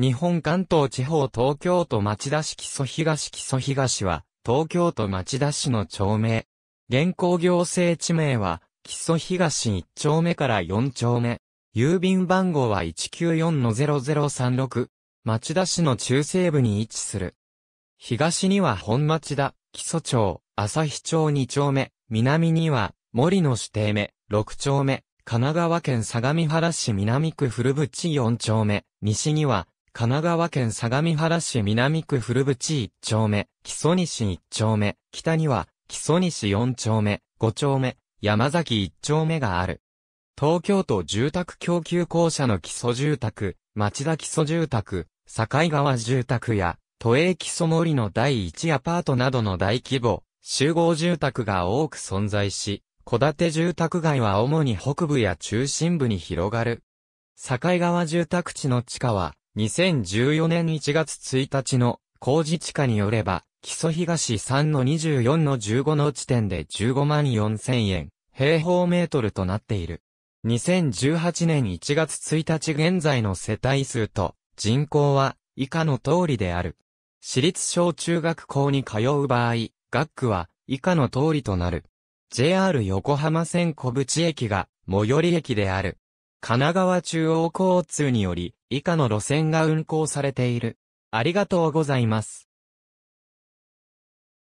日本関東地方東京都町田市木曽東木曽東は、東京都町田市の町名。現行行政地名は、木曽東1丁目から4丁目。郵便番号は194-0036。町田市の中西部に位置する。東には本町田、木曽町、日町2丁目。南には、森の指定目、6丁目。神奈川県相模原市南区古淵4丁目。西には、神奈川県相模原市南区古淵一丁目、木曽西一丁目、北には木曽西四丁目、五丁目、山崎一丁目がある。東京都住宅供給公社の基礎住宅、町田基礎住宅、境川住宅や、都営基礎森の第1アパートなどの大規模、集合住宅が多く存在し、戸建て住宅街は主に北部や中心部に広がる。境川住宅地の地下は、2014年1月1日の工事地下によれば、基礎東3の24の15の地点で15万4000円、平方メートルとなっている。2018年1月1日現在の世帯数と人口は以下の通りである。私立小中学校に通う場合、学区は以下の通りとなる。JR 横浜線小淵駅が最寄り駅である。神奈川中央交通により、以下の路線が運行されている。ありがとうございます。